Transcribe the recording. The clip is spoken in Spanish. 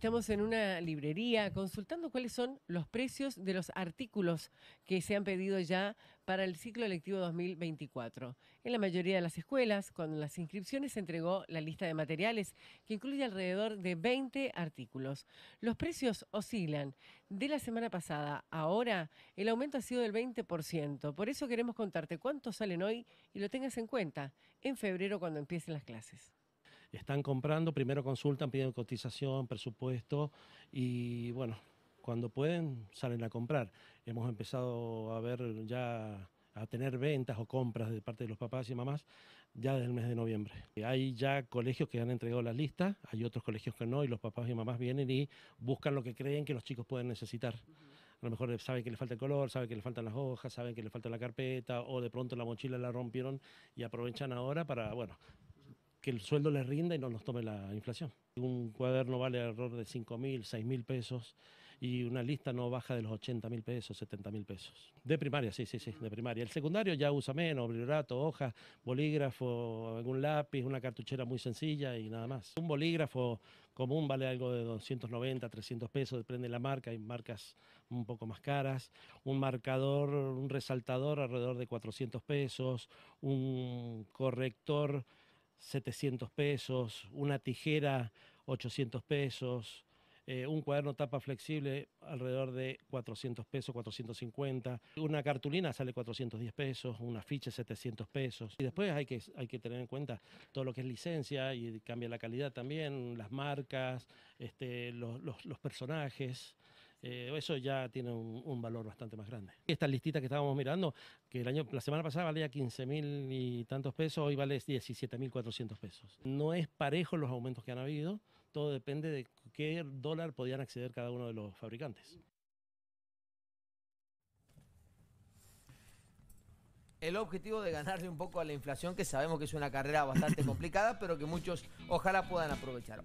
estamos en una librería consultando cuáles son los precios de los artículos que se han pedido ya para el ciclo electivo 2024. En la mayoría de las escuelas, con las inscripciones, se entregó la lista de materiales que incluye alrededor de 20 artículos. Los precios oscilan. De la semana pasada ahora, el aumento ha sido del 20%. Por eso queremos contarte cuántos salen hoy y lo tengas en cuenta en febrero cuando empiecen las clases están comprando, primero consultan, piden cotización, presupuesto y bueno, cuando pueden salen a comprar. Hemos empezado a ver ya a tener ventas o compras de parte de los papás y mamás ya desde el mes de noviembre. Hay ya colegios que han entregado la lista, hay otros colegios que no, y los papás y mamás vienen y buscan lo que creen que los chicos pueden necesitar. A lo mejor saben que le falta el color, saben que le faltan las hojas, saben que le falta la carpeta, o de pronto la mochila la rompieron y aprovechan ahora para, bueno, que el sueldo les rinda y no nos tome la inflación. Un cuaderno vale alrededor de 5.000, mil, mil pesos y una lista no baja de los 80 mil pesos, 70 mil pesos. De primaria, sí, sí, sí, de primaria. El secundario ya usa menos, briorato, hojas, bolígrafo, algún lápiz, una cartuchera muy sencilla y nada más. Un bolígrafo común vale algo de 290, 300 pesos, depende de la marca, hay marcas un poco más caras. Un marcador, un resaltador alrededor de 400 pesos, un corrector 700 pesos, una tijera 800 pesos, eh, un cuaderno tapa flexible alrededor de 400 pesos, 450, una cartulina sale 410 pesos, una ficha 700 pesos. Y después hay que, hay que tener en cuenta todo lo que es licencia y cambia la calidad también, las marcas, este, los personajes. Eh, eso ya tiene un, valor bastante más grande. Esta listita que estábamos mirando, que el año, la semana pasada valía 15 mil y tantos pesos, hoy vale 17 mil pesos. No es parejo los aumentos que han habido, todo depende de qué dólar podían acceder cada uno de los fabricantes. el objetivo de ganarle un poco a la inflación, que sabemos que es una carrera bastante complicada, pero que muchos ojalá puedan aprovechar.